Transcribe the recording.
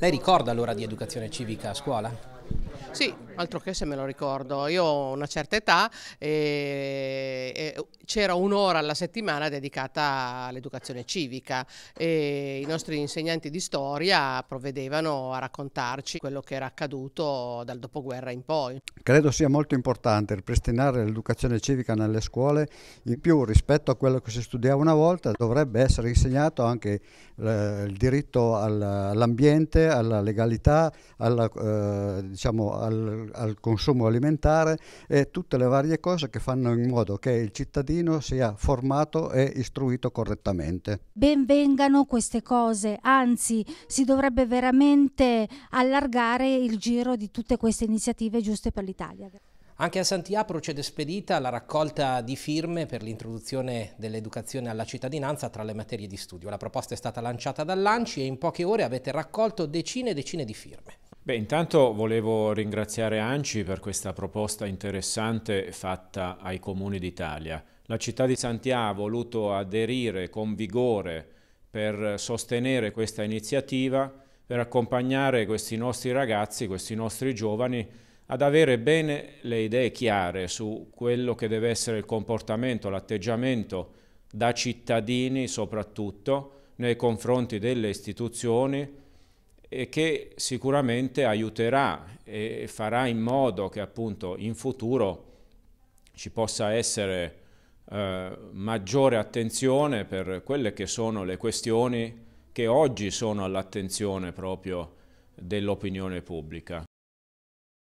Lei ricorda l'ora di educazione civica a scuola? Sì, altro che se me lo ricordo. Io ho una certa età e, e c'era un'ora alla settimana dedicata all'educazione civica e i nostri insegnanti di storia provvedevano a raccontarci quello che era accaduto dal dopoguerra in poi. Credo sia molto importante ripristinare l'educazione civica nelle scuole, in più rispetto a quello che si studiava una volta dovrebbe essere insegnato anche il diritto all'ambiente, alla legalità, alla, eh, diciamo, al, al consumo alimentare e tutte le varie cose che fanno in modo che il cittadino sia formato e istruito correttamente. Benvengano queste cose, anzi si dovrebbe veramente allargare il giro di tutte queste iniziative giuste per l'Italia. Anche a Santià procede spedita la raccolta di firme per l'introduzione dell'educazione alla cittadinanza tra le materie di studio. La proposta è stata lanciata dall'Anci e in poche ore avete raccolto decine e decine di firme. Beh, intanto volevo ringraziare Anci per questa proposta interessante fatta ai comuni d'Italia. La città di Santiago ha voluto aderire con vigore per sostenere questa iniziativa, per accompagnare questi nostri ragazzi, questi nostri giovani ad avere bene le idee chiare su quello che deve essere il comportamento, l'atteggiamento da cittadini soprattutto nei confronti delle istituzioni, e che sicuramente aiuterà e farà in modo che appunto in futuro ci possa essere eh, maggiore attenzione per quelle che sono le questioni che oggi sono all'attenzione proprio dell'opinione pubblica.